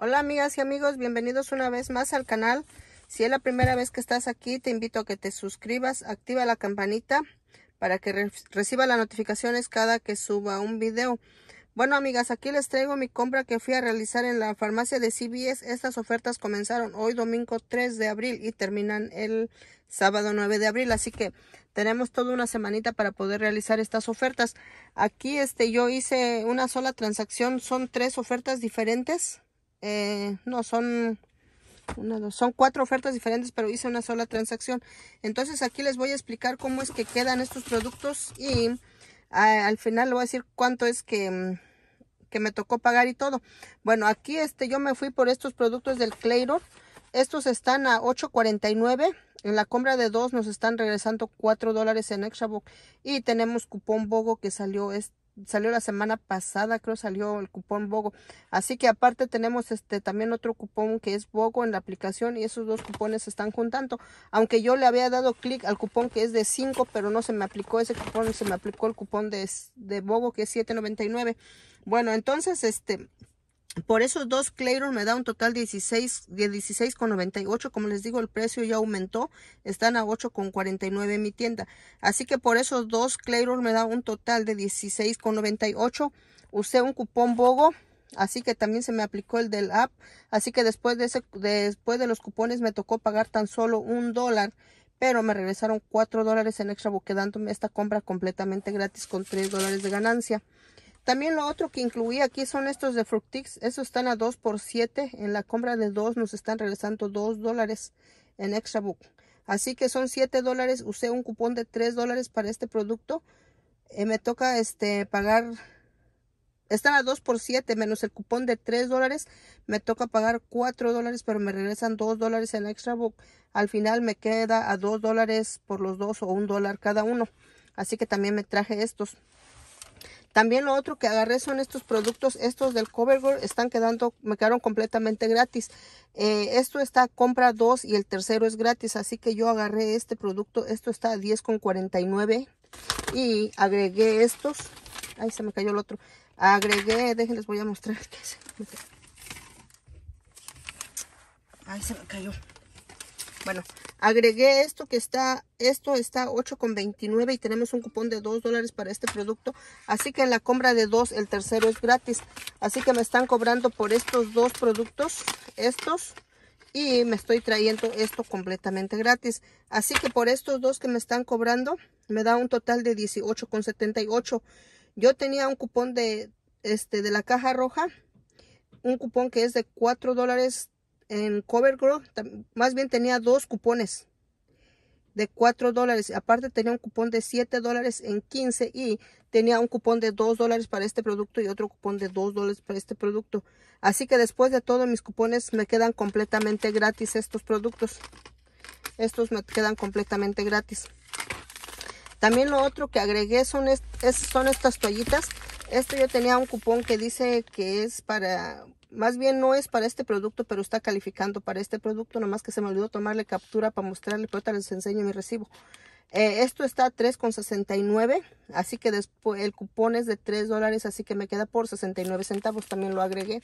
Hola amigas y amigos, bienvenidos una vez más al canal. Si es la primera vez que estás aquí, te invito a que te suscribas, activa la campanita para que reciba las notificaciones cada que suba un video. Bueno amigas, aquí les traigo mi compra que fui a realizar en la farmacia de CBS. Estas ofertas comenzaron hoy domingo 3 de abril y terminan el sábado 9 de abril. Así que tenemos toda una semanita para poder realizar estas ofertas. Aquí este, yo hice una sola transacción, son tres ofertas diferentes eh, no, son, son cuatro ofertas diferentes, pero hice una sola transacción. Entonces aquí les voy a explicar cómo es que quedan estos productos y al final le voy a decir cuánto es mm, que, me tocó pagar y todo. Bueno, aquí este, yo me fui por estos productos del Claydor. Estos están a 8.49. En la compra de dos nos están regresando 4 dólares en book Y tenemos cupón BOGO que salió este salió la semana pasada, creo salió el cupón Bogo. Así que aparte tenemos este también otro cupón que es Bogo en la aplicación y esos dos cupones se están juntando. Aunque yo le había dado clic al cupón que es de 5, pero no se me aplicó ese cupón, se me aplicó el cupón de, de Bogo que es 7.99. Bueno, entonces este por esos dos Clayron me da un total de 16, 16,98. Como les digo, el precio ya aumentó. Están a 8,49 en mi tienda. Así que por esos dos Clayron me da un total de 16,98. Usé un cupón BOGO. Así que también se me aplicó el del app. Así que después de, después de los cupones me tocó pagar tan solo un dólar pero me regresaron 4 dólares en extra, dándome esta compra completamente gratis con 3 dólares de ganancia. También lo otro que incluí aquí son estos de Fructix. Esos están a 2 por 7. En la compra de 2 nos están regresando 2 dólares en Extra Book. Así que son 7 dólares. Usé un cupón de 3 dólares para este producto. Eh, me toca este pagar... Están a 2 por 7 menos el cupón de 3 dólares. Me toca pagar 4 dólares, pero me regresan 2 dólares en Extra Book. Al final me queda a 2 dólares por los dos o 1 dólar cada uno. Así que también me traje estos. También lo otro que agarré son estos productos, estos del CoverGirl, están quedando, me quedaron completamente gratis. Eh, esto está compra 2 y el tercero es gratis, así que yo agarré este producto, esto está a 10,49 y agregué estos. Ahí se me cayó el otro. Agregué, déjenles, voy a mostrar. Ay, se me cayó. Bueno, agregué esto que está, esto está 8,29 y tenemos un cupón de 2 dólares para este producto. Así que en la compra de dos, el tercero es gratis. Así que me están cobrando por estos dos productos, estos y me estoy trayendo esto completamente gratis. Así que por estos dos que me están cobrando, me da un total de 18,78. Yo tenía un cupón de, este, de la caja roja, un cupón que es de 4 dólares en CoverGirl, más bien tenía dos cupones de 4 dólares. Aparte tenía un cupón de 7 dólares en 15 y tenía un cupón de 2 dólares para este producto y otro cupón de 2 dólares para este producto. Así que después de todos mis cupones me quedan completamente gratis estos productos. Estos me quedan completamente gratis. También lo otro que agregué son, son estas toallitas. Esto yo tenía un cupón que dice que es para más bien no es para este producto, pero está calificando para este producto, nomás que se me olvidó tomarle captura para mostrarle, pero ahorita les enseño mi recibo. Eh, esto está a 3,69, así que después el cupón es de 3 dólares, así que me queda por 69 centavos, también lo agregué.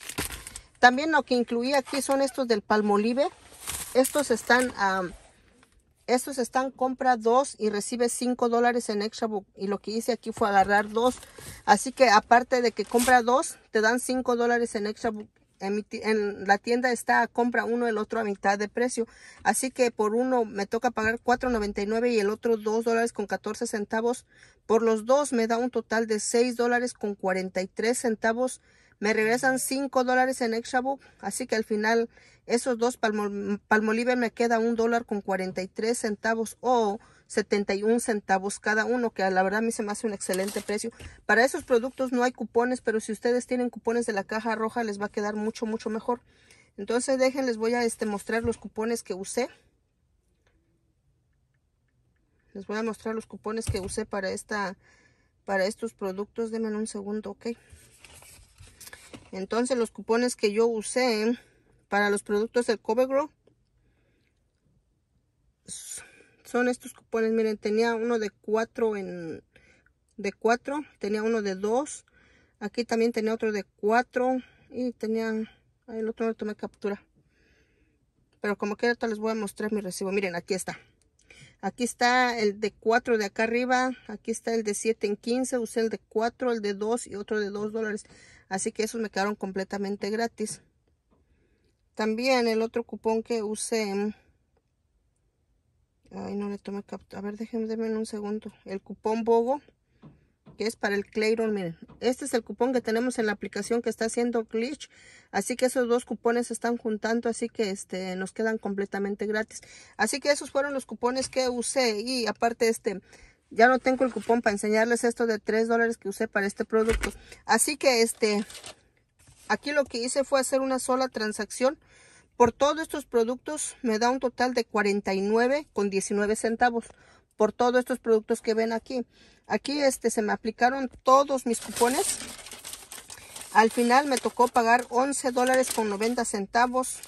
También lo que incluí aquí son estos del Palmolive, estos están a estos están compra dos y recibe cinco dólares en extra book. Y lo que hice aquí fue agarrar dos. Así que aparte de que compra dos, te dan cinco dólares en extra book. En, la tienda está compra uno, el otro a mitad de precio. Así que por uno me toca pagar $4.99 y el otro $2 dólares con 14 centavos. Por los dos me da un total de $6 dólares con 43 centavos me regresan 5 dólares en extra Así que al final esos dos palmo, palmolive me queda un dólar con 43 centavos o 71 centavos cada uno, que la verdad a mí se me hace un excelente precio. Para esos productos no hay cupones, pero si ustedes tienen cupones de la caja roja les va a quedar mucho, mucho mejor. Entonces dejen, les voy a este, mostrar los cupones que usé. Les voy a mostrar los cupones que usé para, esta, para estos productos. Denme un segundo, ok. Entonces los cupones que yo usé para los productos del CoverGrow son estos cupones. Miren, tenía uno de 4 en de 4, tenía uno de 2. Aquí también tenía otro de 4 y tenía el otro no tomé captura. Pero como quiera les voy a mostrar mi recibo. Miren, aquí está. Aquí está el de 4 de acá arriba. Aquí está el de 7 en 15. Usé el de 4, el de 2 y otro de 2 dólares. Así que esos me quedaron completamente gratis. También el otro cupón que usé. Mm, ay, no le tomé captura. A ver, déjenme en un segundo. El cupón BOGO, que es para el Clayron. Miren, este es el cupón que tenemos en la aplicación que está haciendo glitch. Así que esos dos cupones se están juntando. Así que este nos quedan completamente gratis. Así que esos fueron los cupones que usé. Y aparte, este ya no tengo el cupón para enseñarles esto de 3 dólares que usé para este producto. Así que este, aquí lo que hice fue hacer una sola transacción. Por todos estos productos me da un total de 49.19 con centavos. Por todos estos productos que ven aquí. Aquí este, se me aplicaron todos mis cupones. Al final me tocó pagar 11 dólares con 90 centavos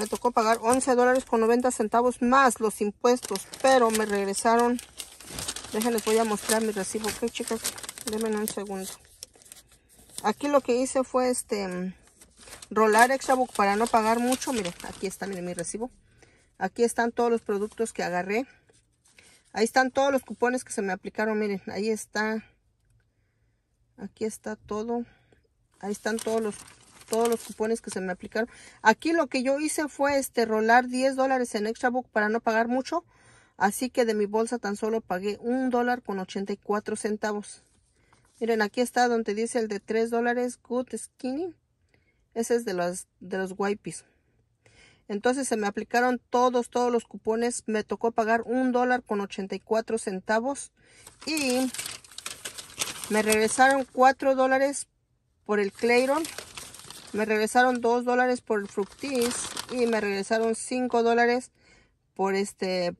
me tocó pagar 11 dólares con 90 centavos más los impuestos, pero me regresaron, déjenles voy a mostrar mi recibo, ¿qué chicas, Déjenme un segundo. Aquí lo que hice fue este, rolar extrabook para no pagar mucho, miren, aquí está, miren mi recibo. Aquí están todos los productos que agarré. Ahí están todos los cupones que se me aplicaron, miren, ahí está. Aquí está todo. Ahí están todos los todos los cupones que se me aplicaron. Aquí lo que yo hice fue este rolar 10 dólares en extra book para no pagar mucho. Así que de mi bolsa tan solo pagué 1 dólar con 84 centavos. Miren, aquí está donde dice el de 3 dólares Good Skinny. Ese es de los, de los wipes. Entonces se me aplicaron todos, todos los cupones. Me tocó pagar 1 dólar con 84 centavos. Y me regresaron 4 dólares por el clairon me regresaron 2 dólares por fructis y me regresaron 5 dólares por este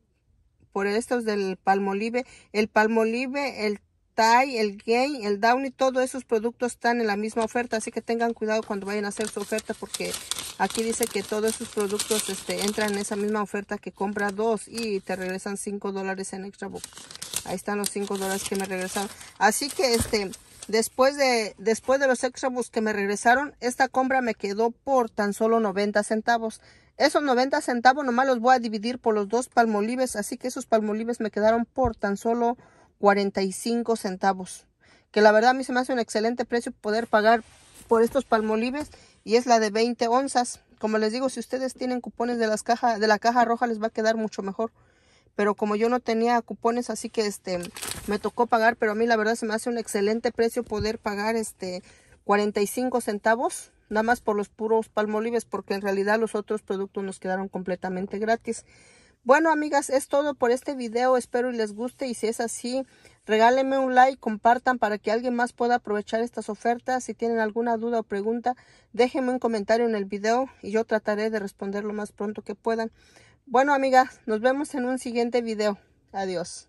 por estos del palmolive el palmolive el Thai, el Gain, el Downy, todos esos productos están en la misma oferta, así que tengan cuidado cuando vayan a hacer su oferta porque aquí dice que todos esos productos este, entran en esa misma oferta que compra dos y te regresan 5 dólares en extra book. Ahí están los 5 dólares que me regresaron. Así que este, Después de, después de los exobus que me regresaron, esta compra me quedó por tan solo 90 centavos. Esos 90 centavos nomás los voy a dividir por los dos palmolives, así que esos palmolives me quedaron por tan solo 45 centavos. Que la verdad a mí se me hace un excelente precio poder pagar por estos palmolives y es la de 20 onzas. Como les digo, si ustedes tienen cupones de, las de la caja roja les va a quedar mucho mejor. Pero como yo no tenía cupones, así que este me tocó pagar, pero a mí la verdad se me hace un excelente precio poder pagar este 45 centavos, nada más por los puros palmolives, porque en realidad los otros productos nos quedaron completamente gratis. Bueno, amigas, es todo por este video. Espero y les guste. Y si es así, regálenme un like, compartan para que alguien más pueda aprovechar estas ofertas. Si tienen alguna duda o pregunta, déjenme un comentario en el video y yo trataré de responder lo más pronto que puedan. Bueno, amigas, nos vemos en un siguiente video. Adiós.